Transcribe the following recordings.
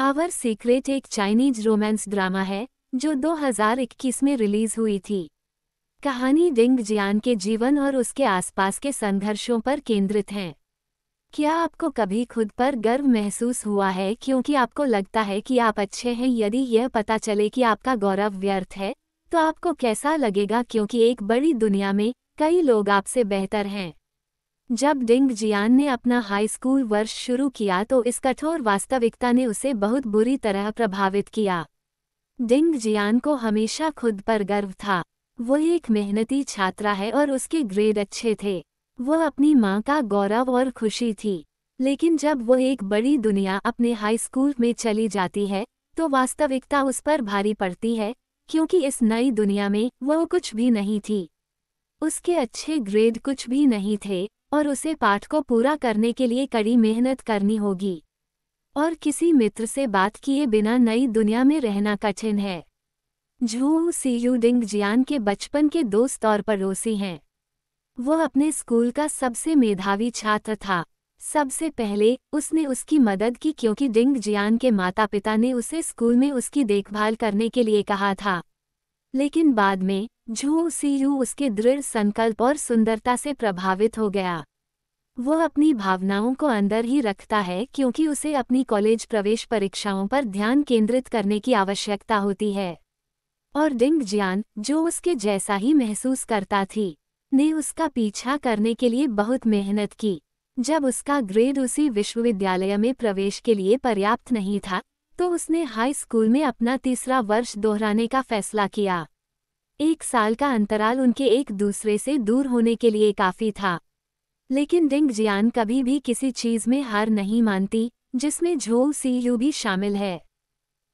our secret एक Chinese romance drama है जो 2021 में रिलीज हुई थी कहानी डिंग जियान के जीवन और उसके आसपास के संघर्षों पर केंद्रित है क्या आपको कभी खुद पर गर्व महसूस हुआ है क्योंकि आपको लगता है कि आप अच्छे हैं यदि यह पता चले कि आपका गौरव व्यर्थ है तो आपको कैसा लगेगा क्योंकि एक बड़ी दुनिया में कई लोग आपसे बेहतर हैं जब डिंग जियान ने अपना हाई स्कूल वर्ष शुरू किया तो इस कठोर वास्तविकता ने उसे बहुत बुरी तरह प्रभावित किया डिंग जियान को हमेशा खुद पर गर्व था वो एक मेहनती छात्रा है और उसके ग्रेड अच्छे थे वह अपनी माँ का गौरव और खुशी थी लेकिन जब वो एक बड़ी दुनिया अपने हाई स्कूल में चली जाती है तो वास्तविकता उस पर भारी पड़ती है क्योंकि इस नई दुनिया में वह कुछ भी नहीं थी उसके अच्छे ग्रेड कुछ भी नहीं थे और उसे पाठ को पूरा करने के लिए कड़ी मेहनत करनी होगी और किसी मित्र से बात किए बिना नई दुनिया में रहना कठिन है झू सी यू डिंग जियान के बचपन के दोस्त और पड़ोसी हैं वह अपने स्कूल का सबसे मेधावी छात्र था सबसे पहले उसने उसकी मदद की क्योंकि डिंग जियान के माता पिता ने उसे स्कूल में उसकी देखभाल करने के लिए कहा था लेकिन बाद में झू यू उसके दृढ़ संकल्प और सुंदरता से प्रभावित हो गया वह अपनी भावनाओं को अंदर ही रखता है क्योंकि उसे अपनी कॉलेज प्रवेश परीक्षाओं पर ध्यान केंद्रित करने की आवश्यकता होती है और डिंग जियान जो उसके जैसा ही महसूस करता थी ने उसका पीछा करने के लिए बहुत मेहनत की जब उसका ग्रेड उसी विश्वविद्यालय में प्रवेश के लिए पर्याप्त नहीं था तो उसने हाई स्कूल में अपना तीसरा वर्ष दोहराने का फैसला किया एक साल का अंतराल उनके एक दूसरे से दूर होने के लिए काफ़ी था लेकिन डिंग जियान कभी भी किसी चीज़ में हार नहीं मानती जिसमें झो सी यू भी शामिल है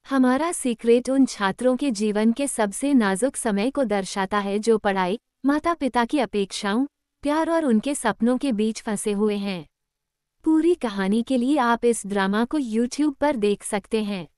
हमारा सीक्रेट उन छात्रों के जीवन के सबसे नाजुक समय को दर्शाता है जो पढ़ाई माता पिता की अपेक्षाओं प्यार और उनके सपनों के बीच फंसे हुए हैं पूरी कहानी के लिए आप इस ड्रामा को यूट्यूब पर देख सकते हैं